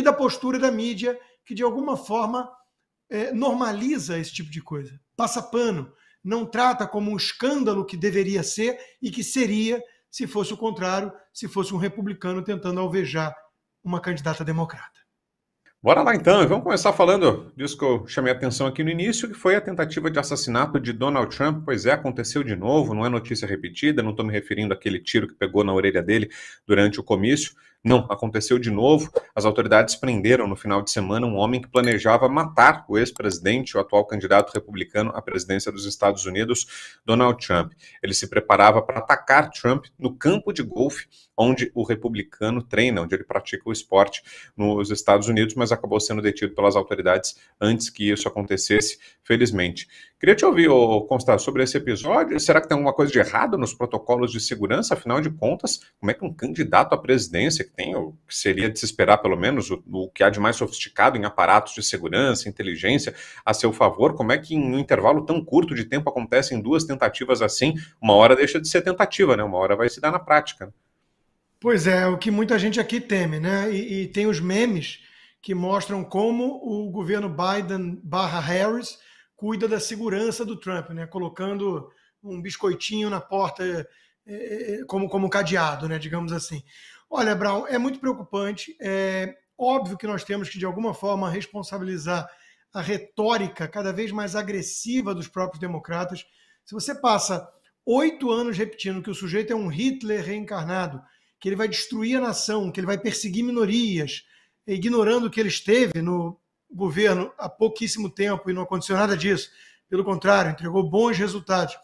e da postura da mídia, que de alguma forma é, normaliza esse tipo de coisa, passa pano, não trata como um escândalo que deveria ser e que seria se fosse o contrário, se fosse um republicano tentando alvejar uma candidata democrata. Bora lá então, vamos começar falando disso que eu chamei a atenção aqui no início, que foi a tentativa de assassinato de Donald Trump. Pois é, aconteceu de novo, não é notícia repetida, não estou me referindo àquele tiro que pegou na orelha dele durante o comício, não, aconteceu de novo. As autoridades prenderam no final de semana um homem que planejava matar o ex-presidente, o atual candidato republicano à presidência dos Estados Unidos, Donald Trump. Ele se preparava para atacar Trump no campo de golfe onde o republicano treina, onde ele pratica o esporte nos Estados Unidos, mas acabou sendo detido pelas autoridades antes que isso acontecesse, felizmente. Queria te ouvir, Constar, sobre esse episódio. Será que tem alguma coisa de errado nos protocolos de segurança? Afinal de contas, como é que um candidato à presidência, que tem que seria de se esperar, pelo menos, o, o, que há de mais sofisticado em aparatos de segurança, inteligência a seu favor, como é que em um intervalo tão curto de tempo acontecem duas tentativas assim? Uma hora deixa de ser tentativa, né? Uma hora vai se dar na prática. Pois é, é o que muita gente aqui teme, né? E, e tem os memes que mostram como o governo Biden barra Harris cuida da segurança do Trump, né? Colocando um biscoitinho na porta é, é, é como, como cadeado, né? Digamos assim. Olha, Brown, é muito preocupante. É óbvio que nós temos que, de alguma forma, responsabilizar a retórica cada vez mais agressiva dos próprios democratas. Se você passa oito anos repetindo que o sujeito é um Hitler reencarnado, que ele vai destruir a nação, que ele vai perseguir minorias, ignorando que ele esteve no o governo há pouquíssimo tempo e não aconteceu nada disso. Pelo contrário, entregou bons resultados.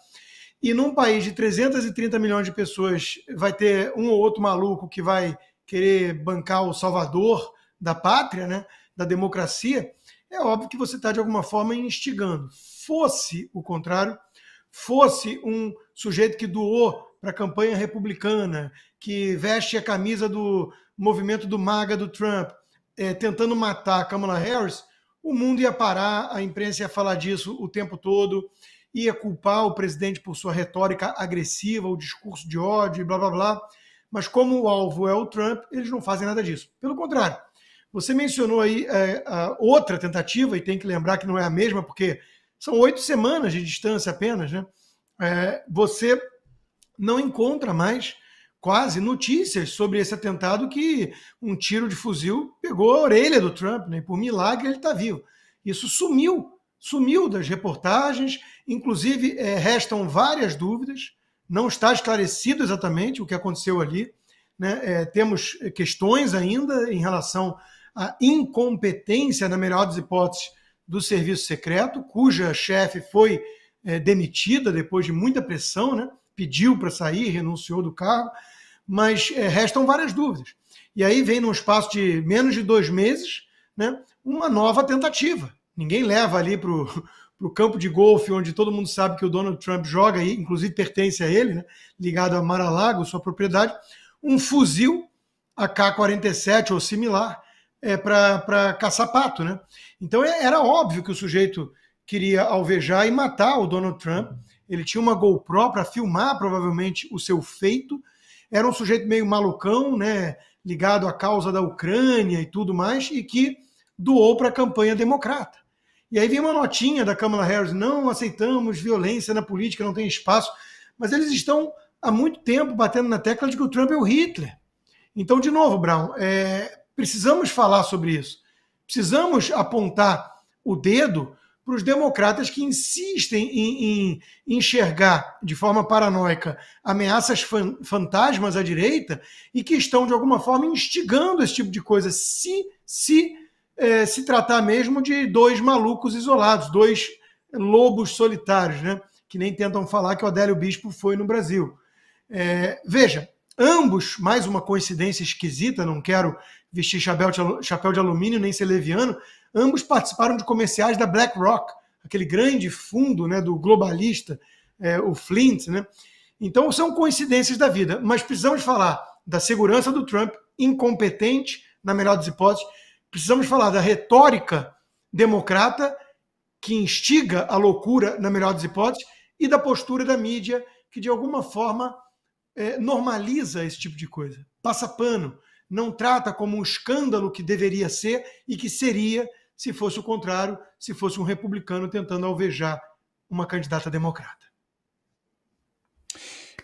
E num país de 330 milhões de pessoas, vai ter um ou outro maluco que vai querer bancar o salvador da pátria, né, da democracia. É óbvio que você está, de alguma forma, instigando. Fosse o contrário, fosse um sujeito que doou para a campanha republicana, que veste a camisa do movimento do MAGA do Trump, é, tentando matar a Kamala Harris, o mundo ia parar, a imprensa ia falar disso o tempo todo, ia culpar o presidente por sua retórica agressiva, o discurso de ódio, blá blá blá. Mas como o alvo é o Trump, eles não fazem nada disso. Pelo contrário, você mencionou aí é, outra tentativa, e tem que lembrar que não é a mesma, porque são oito semanas de distância apenas, né? É, você não encontra mais quase notícias sobre esse atentado que um tiro de fuzil pegou a orelha do Trump, né? Por milagre ele está vivo. Isso sumiu, sumiu das reportagens. Inclusive é, restam várias dúvidas. Não está esclarecido exatamente o que aconteceu ali. Né? É, temos questões ainda em relação à incompetência, na melhor das hipóteses, do serviço secreto, cuja chefe foi é, demitida depois de muita pressão, né? pediu para sair, renunciou do cargo, mas é, restam várias dúvidas. E aí vem, num espaço de menos de dois meses, né, uma nova tentativa. Ninguém leva ali para o campo de golfe, onde todo mundo sabe que o Donald Trump joga, e inclusive pertence a ele, né, ligado a Mar-a-Lago, sua propriedade, um fuzil AK-47 ou similar é, para caçar pato. Né? Então é, era óbvio que o sujeito queria alvejar e matar o Donald Trump. Ele tinha uma GoPro para filmar, provavelmente, o seu feito. Era um sujeito meio malucão, né? ligado à causa da Ucrânia e tudo mais, e que doou para a campanha democrata. E aí vem uma notinha da Kamala Harris: não aceitamos violência na política, não tem espaço. Mas eles estão há muito tempo batendo na tecla de que o Trump é o Hitler. Então, de novo, Brown, é, precisamos falar sobre isso. Precisamos apontar o dedo para os democratas que insistem em, em, enxergar de forma paranoica ameaças fan, fantasmas à direita e que estão, de alguma forma, instigando esse tipo de coisa, se, se, é, se tratar mesmo de dois malucos isolados, dois lobos solitários, né? que nem tentam falar que o Adélio Bispo foi no Brasil. É, veja, ambos, mais uma coincidência esquisita, não quero vestir chapéu de alumínio nem ser leviano, Ambos participaram de comerciais da BlackRock, aquele grande fundo né, do globalista, é, o Flint. Né? Então, são coincidências da vida, mas precisamos falar da segurança do Trump, incompetente, na melhor das hipóteses. Precisamos falar da retórica democrata, que instiga a loucura, na melhor das hipóteses, e da postura da mídia, que de alguma forma é, normaliza esse tipo de coisa, passa pano, não trata como um escândalo que deveria ser e que seria se fosse o contrário, se fosse um republicano tentando alvejar uma candidata democrata.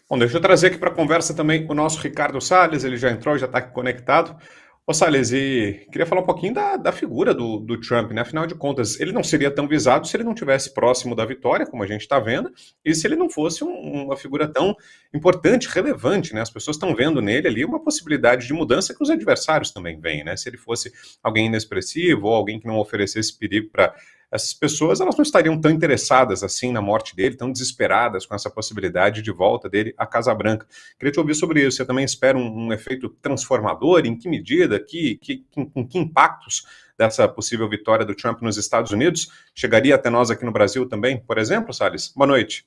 Bom, deixa eu trazer aqui para a conversa também o nosso Ricardo Salles, ele já entrou, já está conectado. Ô Salles, e queria falar um pouquinho da, da figura do, do, Trump, né? Afinal de contas, ele não seria tão visado se ele não tivesse próximo da vitória, como a gente está vendo, e se ele não fosse um, uma figura tão importante, relevante, né? As pessoas estão vendo nele ali uma possibilidade de mudança que os adversários também veem, né? Se ele fosse alguém inexpressivo ou alguém que não oferecesse perigo para essas pessoas elas não estariam tão interessadas assim na morte dele, tão desesperadas com essa possibilidade de volta dele à Casa Branca. Queria te ouvir sobre isso. Você também espera um, um efeito transformador? Em que medida? Que, que, com, com que impactos dessa possível vitória do Trump nos Estados Unidos chegaria até nós aqui no Brasil também, por exemplo, Salles? Boa noite.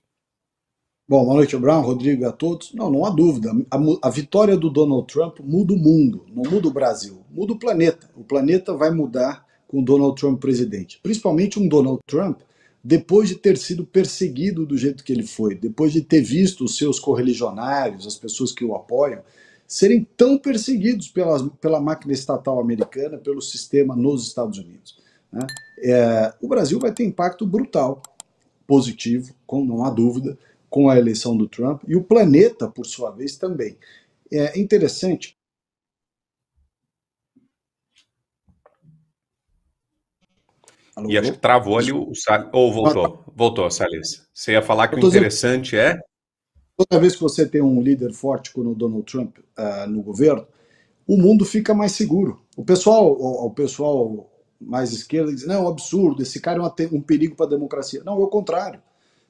Bom, boa noite, Brown, Rodrigo a todos. Não, não há dúvida. A, a, vitória do Donald Trump muda o mundo, não muda o Brasil, muda o planeta. O planeta vai mudar com Donald Trump presidente. Principalmente um Donald Trump depois de ter sido perseguido do jeito que ele foi, depois de ter visto os seus correligionários, as pessoas que o apoiam, serem tão perseguidos pela pela máquina estatal americana, pelo sistema nos Estados Unidos. Né? É, o Brasil vai ter impacto brutal, positivo, com, não há dúvida, com a eleição do Trump, e o planeta, por sua vez, também. É interessante Alô? E acho que travou ali o Salles. Ou oh, voltou. Voltou, Salles. Você ia falar que o interessante dizendo, é. Toda vez que você tem um líder forte como o Donald Trump uh, no governo, o mundo fica mais seguro. O pessoal, o, o pessoal mais esquerdo diz: não, é um absurdo, esse cara é um, um perigo para a democracia. Não, é o contrário.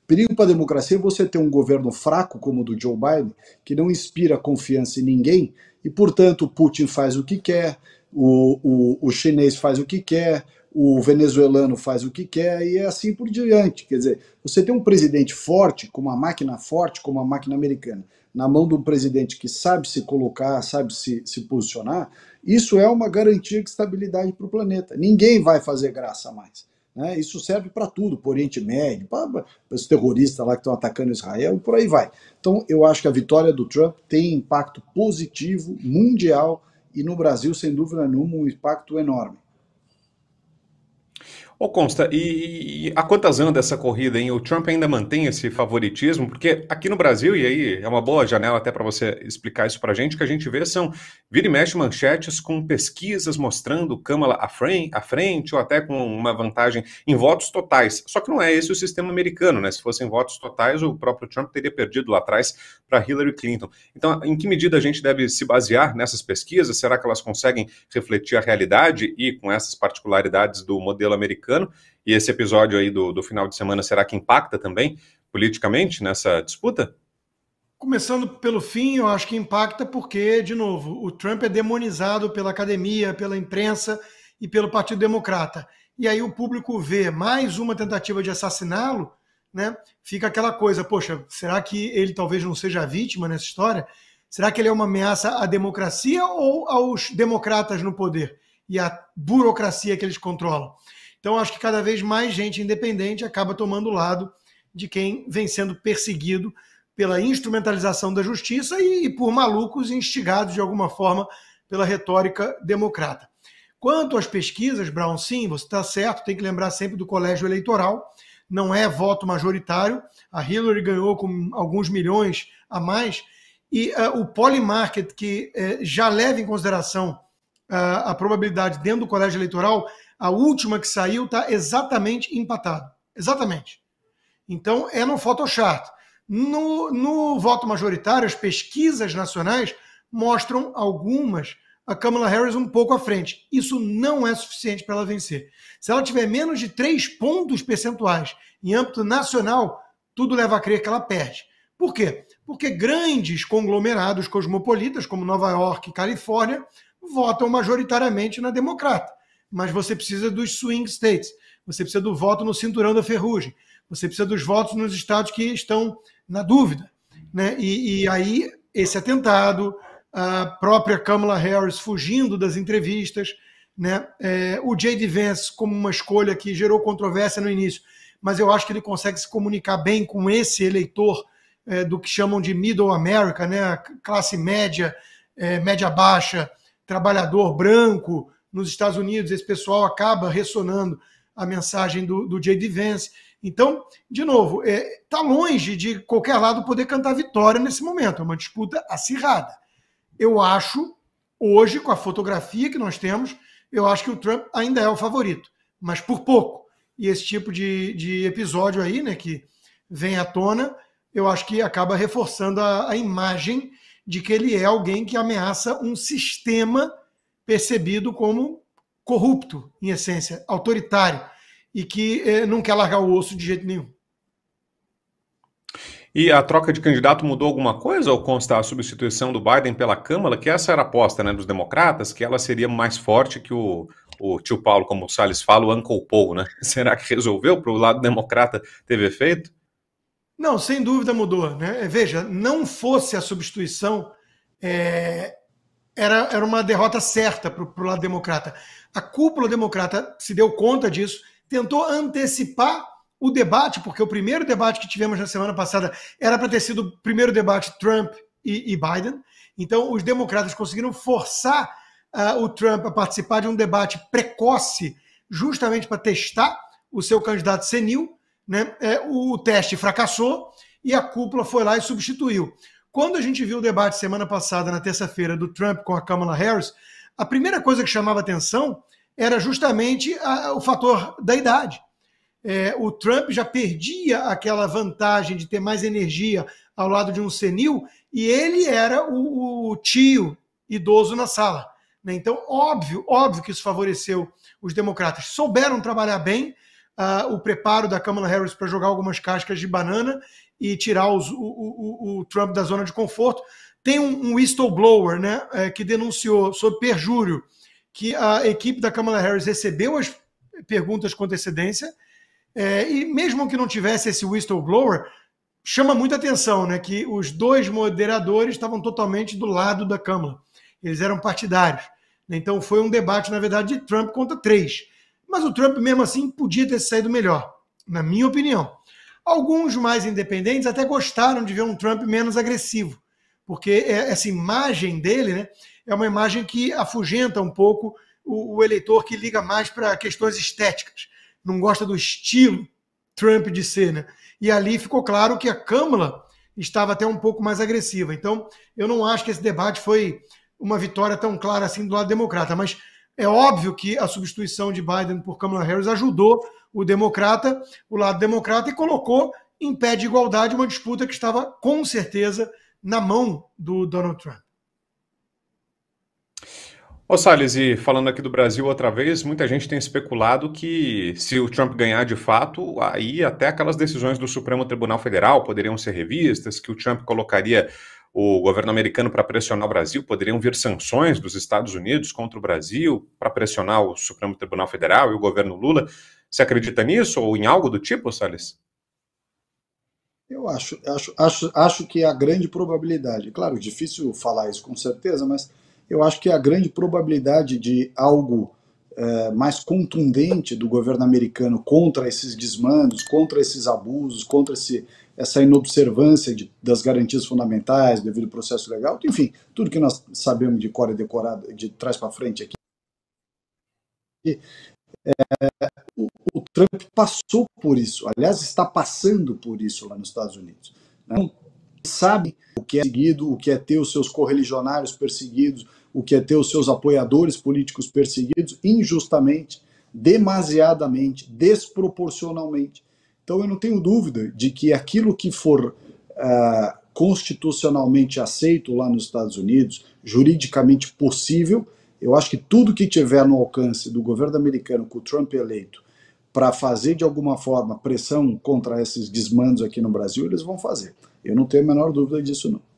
Perigo para a democracia é você ter um governo fraco como o do Joe Biden, que não inspira confiança em ninguém, e portanto Putin faz o que quer, o, o, o chinês faz o que quer, o venezuelano faz o que quer e é assim por diante. Quer dizer, você tem um presidente forte, com uma máquina forte, como a máquina americana, na mão de um presidente que sabe se colocar, sabe se, se posicionar, isso é uma garantia de estabilidade para o planeta. Ninguém vai fazer graça mais. Né? Isso serve para tudo, para o Oriente Médio, para os terroristas lá que estão atacando Israel, por aí vai. Então, eu acho que a vitória do Trump tem impacto positivo mundial e no Brasil, sem dúvida nenhuma, um impacto enorme. Ô Consta, e, e há quantas anos essa corrida, hein? O Trump ainda mantém esse favoritismo? Porque aqui no Brasil, e aí é uma boa janela até para você explicar isso para a gente, que a gente vê são vira e mexe manchetes com pesquisas mostrando Câmara à frente, à frente ou até com uma vantagem em votos totais. Só que não é esse o sistema americano, né? Se fossem votos totais, o próprio Trump teria perdido lá atrás para Hillary Clinton. Então, em que medida a gente deve se basear nessas pesquisas? Será que elas conseguem refletir a realidade e com essas particularidades do modelo americano? e esse episódio aí do, do final de semana será que impacta também politicamente nessa disputa? Começando pelo fim, eu acho que impacta porque, de novo, o Trump é demonizado pela academia, pela imprensa e pelo Partido Democrata. E aí o público vê mais uma tentativa de assassiná-lo, né? Fica aquela coisa, poxa, será que ele talvez não seja a vítima nessa história? Será que ele é uma ameaça à democracia ou aos democratas no poder e à burocracia que eles controlam? Então, acho que cada vez mais gente independente acaba tomando o lado de quem vem sendo perseguido pela instrumentalização da justiça e, e por malucos instigados de alguma forma pela retórica democrata. Quanto às pesquisas, Brown, sim, você está certo, tem que lembrar sempre do colégio eleitoral, não é voto majoritário. A Hillary ganhou com alguns milhões a mais, e uh, o polymarket, que uh, já leva em consideração uh, a probabilidade dentro do colégio eleitoral, a última que saiu está exatamente empatado. Exatamente. Então é no Photoshop. No, no voto majoritário, as pesquisas nacionais mostram algumas a Kamala Harris um pouco à frente. Isso não é suficiente para ela vencer. Se ela tiver menos de três pontos percentuais em âmbito nacional, tudo leva a crer que ela perde. Por quê? Porque grandes conglomerados cosmopolitas, como Nova York e Califórnia, votam majoritariamente na democrata mas você precisa dos swing states, você precisa do voto no cinturão da ferrugem, você precisa dos votos nos estados que estão na dúvida. Né? E, e aí, esse atentado, a própria Kamala Harris fugindo das entrevistas, né? É, o J.D. Vance como uma escolha que gerou controvérsia no início, mas eu acho que ele consegue se comunicar bem com esse eleitor é, do que chamam de Middle America, né? classe média, é, média baixa, trabalhador branco, nos Estados Unidos, esse pessoal acaba ressonando a mensagem do, do J.D. Vance. Então, de novo, está é, tá longe de qualquer lado poder cantar vitória nesse momento. É uma disputa acirrada. Eu acho, hoje, com a fotografia que nós temos, eu acho que o Trump ainda é o favorito, mas por pouco. E esse tipo de, de episódio aí, né, que vem à tona, eu acho que acaba reforçando a, a imagem de que ele é alguém que ameaça um sistema percebido como corrupto, em essência, autoritário, e que eh, não quer largar o osso de jeito nenhum. E a troca de candidato mudou alguma coisa ou consta a substituição do Biden pela Câmara, que essa era a aposta né, dos democratas, que ela seria mais forte que o, o tio Paulo, como o Salles fala, o Uncle Paul, né? Será que resolveu para o lado democrata teve efeito? Não, sem dúvida mudou. Né? Veja, não fosse a substituição, é, era, era uma derrota certa para o lado democrata. A cúpula democrata se deu conta disso, tentou antecipar o debate, porque o primeiro debate que tivemos na semana passada era para ter sido o primeiro debate Trump e, e Biden. Então, os democratas conseguiram forçar uh, o Trump a participar de um debate precoce, justamente para testar o seu candidato senil. Né? É, o teste fracassou e a cúpula foi lá e substituiu. Quando a gente viu o debate semana passada, na terça-feira, do Trump com a Kamala Harris, a primeira coisa que chamava atenção era justamente a, o fator da idade. É, o Trump já perdia aquela vantagem de ter mais energia ao lado de um senil e ele era o, o tio idoso na sala. Né? Então, óbvio, óbvio que isso favoreceu os democratas. Souberam trabalhar bem uh, o preparo da Kamala Harris para jogar algumas cascas de banana e tirar os, o, o, o, Trump da zona de conforto. Tem um, um whistleblower né, é, que denunciou sob perjúrio que a equipe da Kamala Harris recebeu as perguntas com antecedência, é, e mesmo que não tivesse esse whistleblower, chama muita atenção né, que os dois moderadores estavam totalmente do lado da Câmara. Eles eram partidários. Então foi um debate, na verdade, de Trump contra três. Mas o Trump, mesmo assim, podia ter saído melhor, na minha opinião. Alguns mais independentes até gostaram de ver um Trump menos agressivo, porque é, essa imagem dele né, é uma imagem que afugenta um pouco o, o eleitor que liga mais para questões estéticas, não gosta do estilo Trump de ser. Né? E ali ficou claro que a Câmara estava até um pouco mais agressiva. Então, eu não acho que esse debate foi uma vitória tão clara assim do lado democrata, mas é óbvio que a substituição de Biden por Kamala Harris ajudou o democrata, o lado democrata, e colocou em pé de igualdade uma disputa que estava com certeza na mão do Donald Trump. Ô Salles, e falando aqui do Brasil outra vez, muita gente tem especulado que se o Trump ganhar de fato, aí até aquelas decisões do Supremo Tribunal Federal poderiam ser revistas, que o Trump colocaria o governo americano para pressionar o Brasil, poderiam vir sanções dos Estados Unidos contra o Brasil para pressionar o Supremo Tribunal Federal e o governo Lula. Você acredita nisso ou em algo do tipo, Salles? Eu acho, acho, acho, acho que a grande probabilidade, claro, difícil falar isso com certeza, mas eu acho que a grande probabilidade de algo é, mais contundente do governo americano contra esses desmandos, contra esses abusos, contra esse, essa inobservância de, das garantias fundamentais devido ao processo legal, enfim, tudo que nós sabemos de cor e decorado, de trás para frente aqui, é, o, o, Trump passou por isso, aliás, está passando por isso lá nos Estados Unidos. Não né? sabe o que é seguido, o que é ter os seus correligionários perseguidos, o que é ter os seus apoiadores políticos perseguidos injustamente, demasiadamente, desproporcionalmente. Então eu não tenho dúvida de que aquilo que for uh, constitucionalmente aceito lá nos Estados Unidos, juridicamente possível, eu acho que tudo que tiver no alcance do governo americano com o Trump eleito para fazer de alguma forma pressão contra esses desmandos aqui no Brasil, eles vão fazer. Eu não tenho a menor dúvida disso, não.